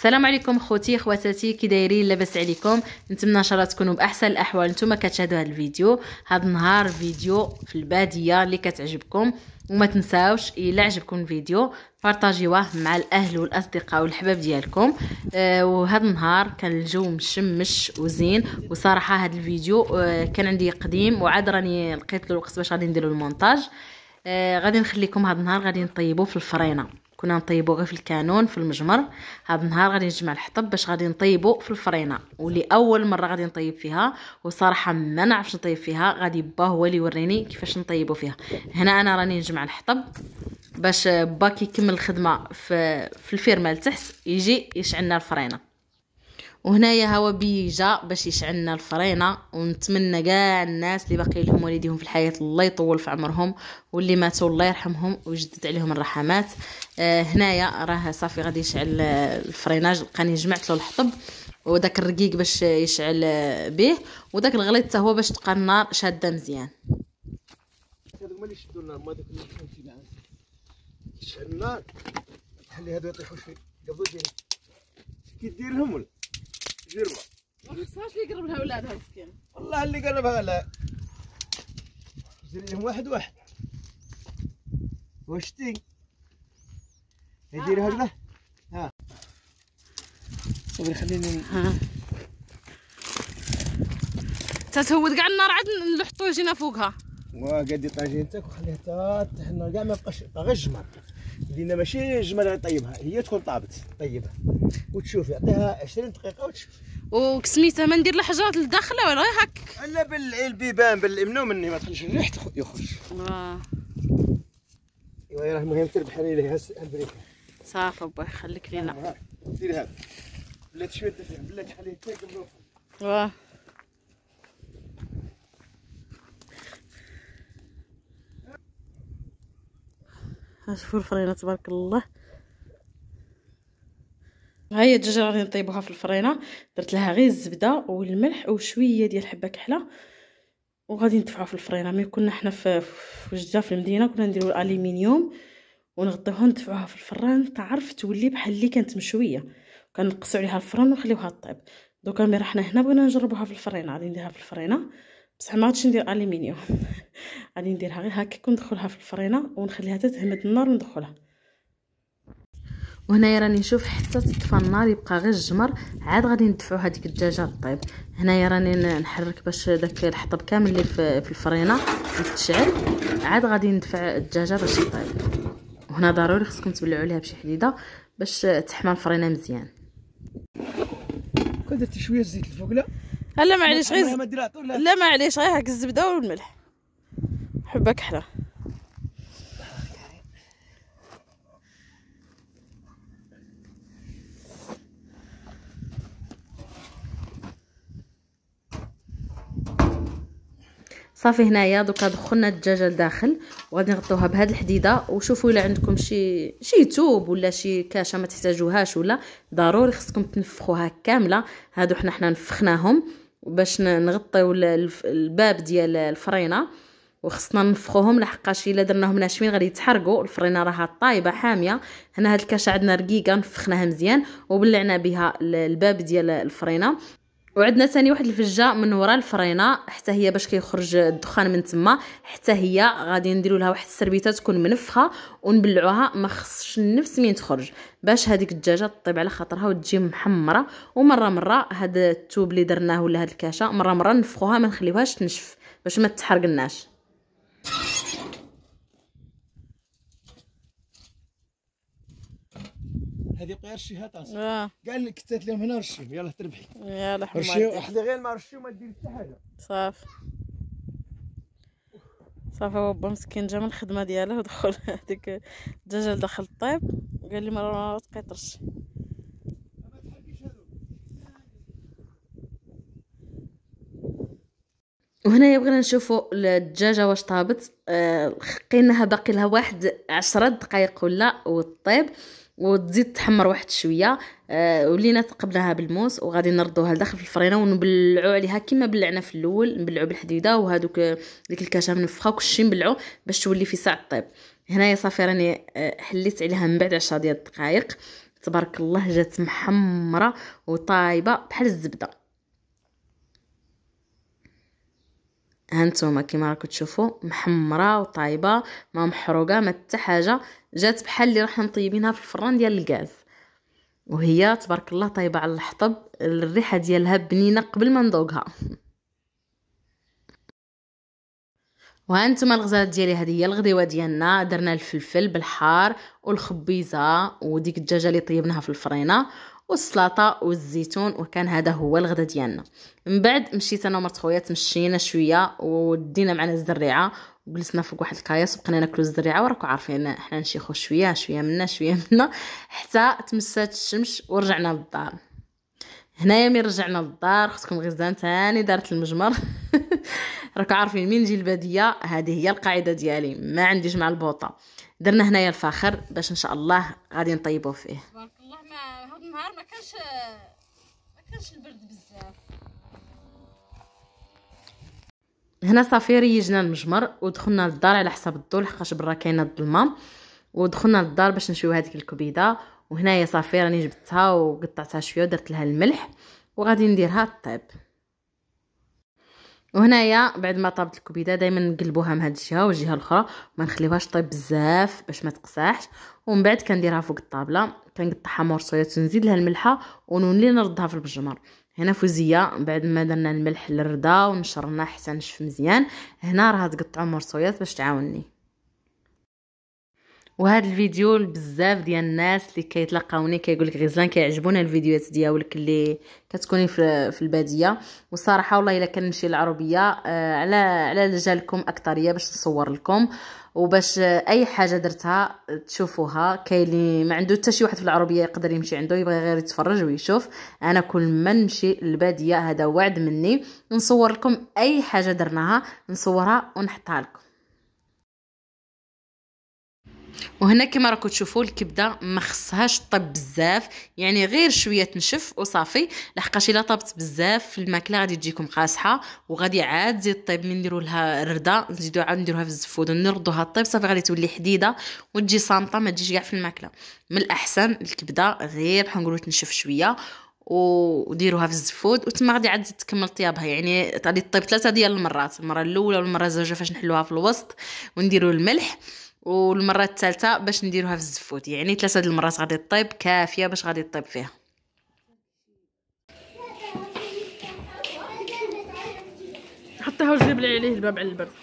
السلام عليكم خوتي خواتاتي كي دايرين لاباس عليكم نتمنى ان شاء الله تكونوا باحسن الاحوال نتوما كتشاهدوا هذا الفيديو هذا النهار فيديو في الباديه اللي كتعجبكم وما تنساوش الا عجبكم الفيديو بارطاجيوه مع الاهل والاصدقاء والحباب ديالكم آه وهذا النهار كان الجو مشمش وزين وصراحه هذا الفيديو آه كان عندي قديم وعاد راني لقيت له الوقت باش غادي نديرو المونتاج آه غادي نخليكم هذا النهار غادي نطيبوه في الفرينه كنا نطيبو غير في الكانون في المجمر هذا النهار غادي نجمع الحطب باش غادي نطيبو في الفرينه واللي اول مره غادي نطيب فيها وصراحه ما نعرفش نطيب فيها غادي با هو اللي يوريني كيفاش نطيبو فيها هنا انا راني نجمع الحطب باش با كيكمل الخدمه في في الفيرمه لتحت يجي يشعلنا الفرينه وهنايا هوا بيجا باش يشعلنا الفرينه ونتمنى كاع الناس اللي باقي لهم والديهم في الحياه الله يطول في عمرهم واللي ماتوا الله يرحمهم ويجدد عليهم الرحمات آه، هنايا راه صافي غادي يشعل آه، الفريناج لقاني جمعت له الحطب وداك الرقيق باش يشعل به آه، وداك الغليظ حتى هو باش تبقى النار شاده مزيان هذوك ملي شدوا النار ما داك اللي كانوا شعل النار تخلي هذو يطيحوا شويه قبل كي دير لهم ولا جربة ما خصهاش اللي يقرب لها ولادها مسكين والله اللي قربها لا جريهم واحد واحد وشتي ندير هكذا آه. ها صبري طيب خليني ها تتهود كاع النار عاد نحطو جينا فوقها وا قدي طاجين تاك وخليه تا النار كاع ما يبقاش غير الجمر لان ماشي الجمال طيبها هي تكون طابت طيبها وتشوف يعطيها 20 دقيقه وتشوف وكسميتها ما ندير الحجرات لداخله ولا غير هك لا بالبيبان بالامنه مني ما تخليش الريح يخرج اه ايوا راه المهم تربح عليه هالبريكه صافي با يخليك لينا آه، دير هذا بلاتي شويه بلاتي خليه تاكل واه شوفوا الفرينه تبارك الله هاهي الدجاجه غادي نطيبوها في الفرينه درت لها غير الزبده والملح وشويه ديال حبه كحله وغادي ندفعوها في الفرينه ملي كنا حنا في وجده في المدينه كنا نديرو الالومنيوم ونغطيوها ندفعوها في الفران تعرف تولي بحال اللي كانت مشويه كنقصوا عليها الفران ونخليوها طيب دوكا ملي راحنا هنا بغينا نجربوها في الفرينه غادي نديرها في الفرينه بصح ما غاديش ندير الومنيوم غادي نديرها غير هكا وندخلها في الفرينه ونخليها تتهمد النار وندخلها وهنايا راني نشوف حتى تطفى النار يبقى غير الجمر عاد غادي ندفعو هذيك الدجاجه طيب هنايا راني نحرك باش داك الحطب كامل اللي في الفرينه يتشعل عاد غادي ندفع الدجاجه باش طيب وهنا ضروري خصكم تبلعوا ليها بشي حديده باش تحمى الفرينه مزيان كنت شويه زيت الفوكلا هلا معليش غير لا معليش غير هاك الزبده والملح حبك حلا صافي هنايا دوكا دخلنا الدجاجه لداخل وغادي نغطوها بهاد الحديده وشوفوا الا عندكم شي شي توب ولا شي كاشه ما تحتاجوهاش ولا ضروري خصكم تنفخوها كامله هادو حنا حنا نفخناهم باش نغطيو الباب ديال الفرينه وخصنا ننفخوهم لحقاش الا درناهم ناشفين غادي يتحرقوا الفرينه راها طايبه حاميه هنا هاد الكاشه عندنا رقيقه نفخناها مزيان وبلعنا بها الباب ديال الفرينه وعندنا ثاني واحد الفجه من وراء الفرينه حتى هي باش كيخرج الدخان من تما حتى هي غادي نديرو لها واحد السربيته تكون منفخه ونبلعوها ما خصش النفس مين تخرج باش هذيك الدجاجه تطيب على خاطرها وتجي محمره ومره مره هذا التوب اللي درناه ولا هاد الكاشه مره مره نفخوها ما نخليوهاش تنشف باش ما تحرقناش هذه بقى رشيها طاسي آه. كاع لك كتات لهم هنا رشيهم يلاه تربحي يلا حمار رشيو احلي غير ما رشيو ما دير حتى حاجه صافي صافي بابا مسكين جا من الخدمه ديالو ودخل هذيك الدجاجه دخل الطيب قال لي ما تقيطرش وهنايا بغينا نشوفوا الدجاجه واش طابت آه خقيناها باقي لها واحد عشرة دقائق ولا وطيب وتزيد تحمر واحد شويه آه ولينا تقبناها بالموس وغادي نردوها لداخل في الفرينه ونبلعو عليها كما بلعنا في الاول نبلعو بالحديده وهذوك ديك الكاشه منفخه وكلشي نبلعو باش تولي في ساعه الطيب هنايا صافي راني آه، حليت عليها من بعد 10 ديال الدقائق تبارك الله جات محمره وطايبه بحال الزبده هانتوما كيما راكم تشوفوا محمره وطايبه ما محروقه ما حتى حاجه جات بحال اللي راح نطيبينها في الفران ديال الغاز وهي تبارك الله طايبه على الحطب الريحه ديالها بنينه قبل ما نذوقها وهانتوما الغزالات ديالي هذه هي الغديوه ديالنا درنا الفلفل بالحار والخبيزه وديك الدجاجه اللي طيبناها في الفرينه والسلطه والزيتون وكان هذا هو الغدا ديالنا من بعد مشيت انا ومرت خويا تمشينا شويه ودينا معنا الزريعه وجلسنا فوق واحد الكايس وبقينا ناكلو الزريعه وراكم عارفين حنا نشيخو شويه شويه منا شويه منا حتى تمسات الشمس ورجعنا للدار هنايا ملي رجعنا للدار خصكم غزان ثاني دارت المجمر راكم عارفين مين نجي الباديه هذه هي القاعده ديالي ما عنديش مع البوطه درنا هنايا الفاخر باش ان شاء الله غادي نطيبو فيه النهار ما كانش ما كانش البرد بزاف هنا صافي ريجنا المجمر ودخلنا للدار على حساب الضو لحقاش برا كاينه الظلمه ودخلنا للدار باش نشويو هذيك الكبيده وهنايا صافي راني جبتها وقطعتها شويه ودرت لها الملح وغادي نديرها طيب وهنايا بعد ما طابت الكبيده دائما نقلبوها من هاد الجهه والجهه الاخرى ما نخليوهاش طيب بزاف باش ما تقساحش ومن بعد كنديرها فوق الطابله كنقطعها مورسويات ونزيد لها الملحه ونولي نردها في البجمر هنا فوزيه بعد ما درنا الملح للرده ونشرناه حتى نشف مزيان هنا راه تقطعوا مرصويات باش تعاوني وهذا الفيديو بزاف ديال الناس اللي كيتلاقاوني كيقول لك غزلان كيعجبونا الفيديوهات ديالك اللي كتكوني في, في الباديه والصراحه والله الا كنمشي للعربيه آه، على على لجالكم لكم اكثريه باش نصور لكم وباش آه، اي حاجه درتها تشوفوها كاين اللي ما عنده حتى شي واحد في العربيه يقدر يمشي عنده يبغي غير يتفرج ويشوف انا كل ما نمشي للباديه هذا وعد مني نصور لكم اي حاجه درناها نصورها ونحطها لكم وهنا كما راكم تشوفوا الكبده ما خصهاش طيب بزاف يعني غير شويه تنشف وصافي لحقاش الا طابت بزاف الماكله غادي تجيكم قاصحه وغادي عاد تزيد طيب من نديروا لها رده نزيدو عاد نديروها في الزفود ونردوها طيب صافي غادي تولي حديده وتجي صامطه ما تجيش كاع في الماكله من الاحسن الكبده غير بحال نقولوا تنشف شويه وديروها في الزفود وتما غادي عاد تكمل طيابها يعني غادي طيب ثلاثه ديال المرات المره الاولى والمره الزوجه فاش نحلوها في الوسط ونديروا الملح والمره الثالثه باش نديروها في الزفوت يعني ثلاثه د المرات غادي طيب كافيه باش غادي طيب فيها حطيها وجيب لي عليه الباب على الباب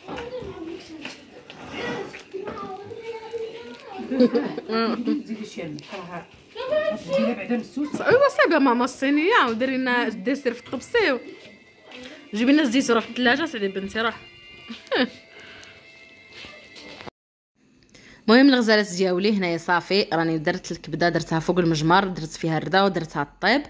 ايوا صايبه ماما الصينيه وديري لنا الديسير في الطبسي جيبي لنا الزيت الزيتون في الثلاجه سعدي بنتي راه المهم الغزالات دياولي هنايا صافي راني درت الكبده درتها فوق المجمر درت فيها الردا ودرتها الطيب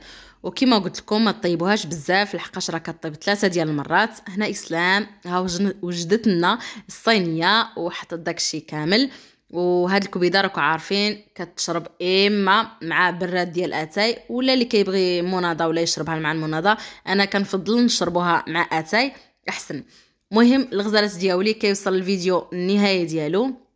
وكما قلت لكم ما طيبوهاش بزاف لحقاش راه كطيب ثلاثه ديال المرات هنا اسلام ها وجدت لنا الصينيه وحطت داكشي كامل وهاد الكبيده راكو عارفين كتشرب اما مع براد ديال اتاي ولا اللي كيبغي مناضه ولا يشربها مع المناضه انا كنفضل نشربوها مع اتاي احسن مهم الغزالات دياولي كيوصل الفيديو النهايه ديالو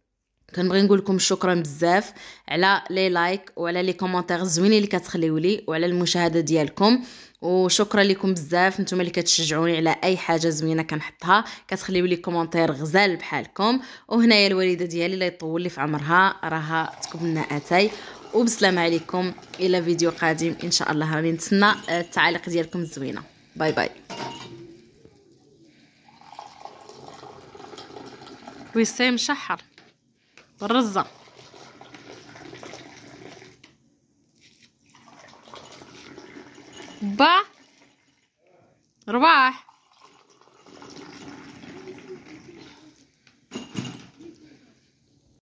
كنبغي نقول لكم شكرا بزاف على لي لايك وعلى لي كومونتير زوينين اللي كتخليو لي وعلى المشاهده ديالكم وشكرا لكم بزاف نتوما اللي كتشجعوني على اي حاجه زوينه كنحطها كتخليو لي كومونتير غزال بحالكم وهنايا الوالده ديالي الله يطول لي في عمرها راها تكون اتاي وبسلام عليكم الى فيديو قادم ان شاء الله راني نتسنى آه، التعاليق ديالكم الزوينه باي باي وسام شحر بالرزة با رباح